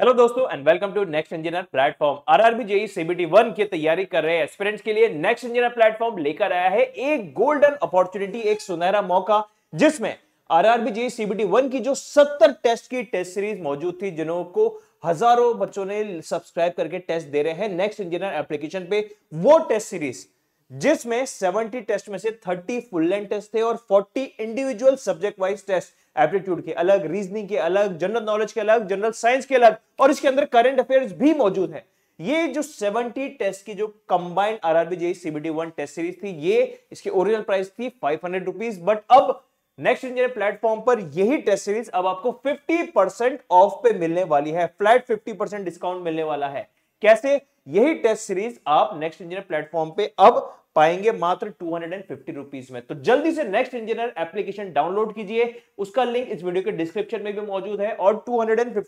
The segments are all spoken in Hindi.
हेलो दोस्तों and welcome to next engineer platform RRB JE CBT one की तैयारी कर रहे एस्पिरेंट्स के लिए नेक्स्ट इंजीनियर प्लेटफॉर्म लेकर आया है एक गोल्डन अपॉर्चुनिटी एक सुनहरा मौका जिसमें आरआरबी जेई सीबीटी वन की जो सत्तर टेस्ट की टेस्ट सीरीज मौजूद थी जिन्हों को हजारों बच्चों ने सब्सक्राइब करके टेस्ट दे रहे हैं नेक्स्ट इंजीनियर एप्लीकेशन पे वो टेस्ट सीरीज जिसमें 70 टेस्ट में से 30 फुल लेंथ टेस्ट थे और 40 individual subject wise test aptitude के अलग रीजनिंग के अलग जनरल नॉलेज के अलग जनरल साइंस के अलग और इसके अंदर करंट अफेयर्स भी मौजूद है ये जो 70 टेस्ट की जो combined RRB JE CBT one test series थी ये इसकी ओरिजिनल प्राइस थी फाइव हंड्रेड रुपीज बट अब नेक्स्ट इंजीनियर प्लेटफॉर्म पर यही टेस्ट सीरीज अब आपको 50% ऑफ पे मिलने वाली है फ्लैट 50% डिस्काउंट मिलने वाला है कैसे यही टेस्ट सीरीज आप नेक्स्ट इंजीनियर प्लेटफॉर्म पे अब पाएंगे मात्र टू हंड्रेड में तो जल्दी से नेक्स्ट इंजीनियर एप्लीकेशन डाउनलोड कीजिए उसका लिंक इस वीडियो के डिस्क्रिप्शन में भी मौजूद है और टू हंड्रेड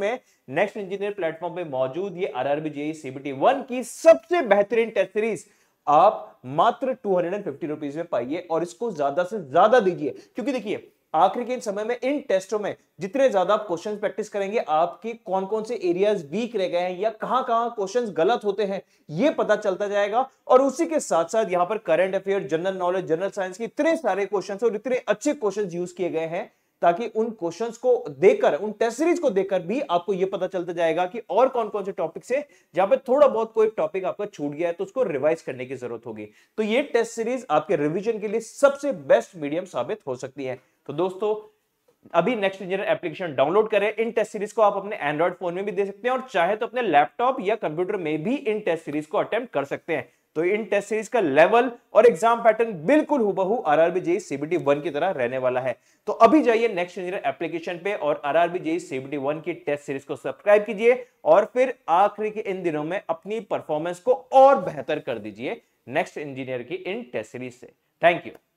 में नेक्स्ट इंजीनियर प्लेटफॉर्म पे मौजूद ये RRB JE CBT one की सबसे बेहतरीन टेस्ट सीरीज आप मात्र टू हंड्रेड में पाइए और इसको ज्यादा से ज्यादा दीजिए क्योंकि देखिए आखिर के समय में इन टेस्टों में जितने ज्यादा आप क्वेश्चन प्रैक्टिस करेंगे आपकी कौन कौन से एरियाज वीक रह गए हैं या कहां कहां क्वेश्चन गलत होते हैं ये पता चलता जाएगा और उसी के साथ साथ यहां पर current affair general knowledge general science के इतने सारे क्वेश्चन और इतने अच्छे क्वेश्चन यूज किए गए हैं ताकि उन क्वेश्चंस को देखकर उन टेस्ट सीरीज को देखकर भी आपको यह पता चलता जाएगा कि और कौन कौन से टॉपिक से जहां पे थोड़ा बहुत कोई टॉपिक आपका छूट गया है तो उसको रिवाइज करने की जरूरत होगी तो ये टेस्ट सीरीज आपके रिवीजन के लिए सबसे बेस्ट मीडियम साबित हो सकती है तो दोस्तों अभी नेक्स्ट इंजीनियर एप्लीकेशन डाउनलोड करें इन टेस्ट सीरीज को आप अपने एंड्रॉइड फोन में भी दे सकते हैं और चाहे तो अपने लैपटॉप या कंप्यूटर में भी इन टेस्ट सीरीज को अटेम्प्ट कर सकते हैं तो इन टेस्ट सीरीज का लेवल और एग्जाम पैटर्न बिल्कुल हुबहू आरआरबी जेई सीबीटी वन की तरह रहने वाला है तो अभी जाइए नेक्स्ट इंजीनियर एप्लीकेशन पे और आरआरबी जेई सीबीटी वन की टेस्ट सीरीज को सब्सक्राइब कीजिए और फिर आखिरी के इन दिनों में अपनी परफॉर्मेंस को और बेहतर कर दीजिए नेक्स्ट इंजीनियर की इन टेस्ट सीरीज से थैंक यू